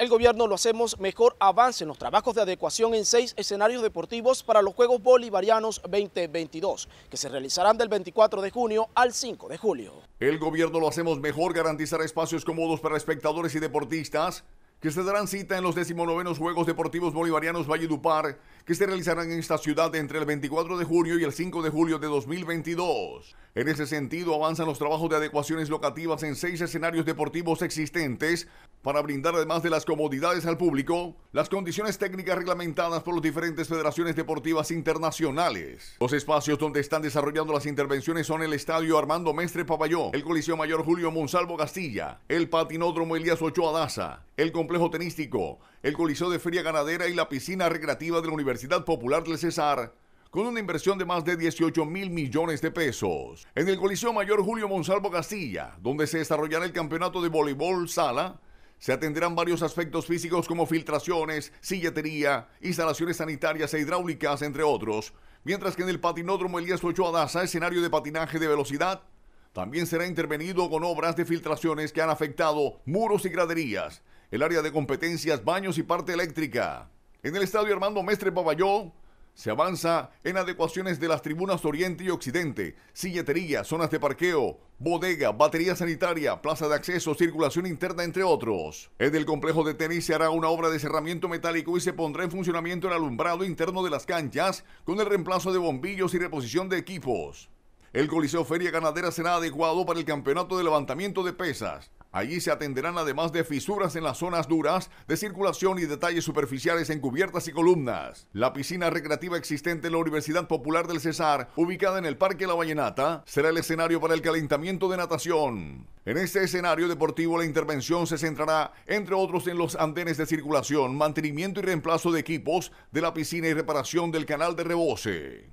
El gobierno lo hacemos mejor avance en los trabajos de adecuación en seis escenarios deportivos para los Juegos Bolivarianos 2022, que se realizarán del 24 de junio al 5 de julio. El gobierno lo hacemos mejor garantizar espacios cómodos para espectadores y deportistas que se darán cita en los 19 Juegos Deportivos Bolivarianos Valle Valledupar, que se realizarán en esta ciudad entre el 24 de junio y el 5 de julio de 2022. En ese sentido, avanzan los trabajos de adecuaciones locativas en seis escenarios deportivos existentes para brindar, además de las comodidades al público, las condiciones técnicas reglamentadas por las diferentes federaciones deportivas internacionales. Los espacios donde están desarrollando las intervenciones son el Estadio Armando Mestre Papayó, el Coliseo Mayor Julio Monsalvo Castilla, el Patinódromo Elías Ochoa Daza, el Complejo Tenístico, el Coliseo de Feria Ganadera y la Piscina Recreativa de la Universidad Popular del Cesar con una inversión de más de 18 mil millones de pesos. En el Coliseo Mayor Julio Monsalvo Castilla, donde se desarrollará el campeonato de voleibol sala, se atenderán varios aspectos físicos como filtraciones, silletería, instalaciones sanitarias e hidráulicas, entre otros. Mientras que en el patinódromo Elías Ochoa Daza, escenario de patinaje de velocidad, también será intervenido con obras de filtraciones que han afectado muros y graderías, el área de competencias, baños y parte eléctrica. En el estadio Armando Mestre Papayó, se avanza en adecuaciones de las tribunas Oriente y Occidente, silletería, zonas de parqueo, bodega, batería sanitaria, plaza de acceso, circulación interna, entre otros. En el complejo de tenis se hará una obra de cerramiento metálico y se pondrá en funcionamiento el alumbrado interno de las canchas con el reemplazo de bombillos y reposición de equipos. El Coliseo Feria Ganadera será adecuado para el campeonato de levantamiento de pesas. Allí se atenderán además de fisuras en las zonas duras, de circulación y detalles superficiales en cubiertas y columnas. La piscina recreativa existente en la Universidad Popular del Cesar, ubicada en el Parque La Vallenata, será el escenario para el calentamiento de natación. En este escenario deportivo la intervención se centrará, entre otros, en los andenes de circulación, mantenimiento y reemplazo de equipos de la piscina y reparación del canal de rebose.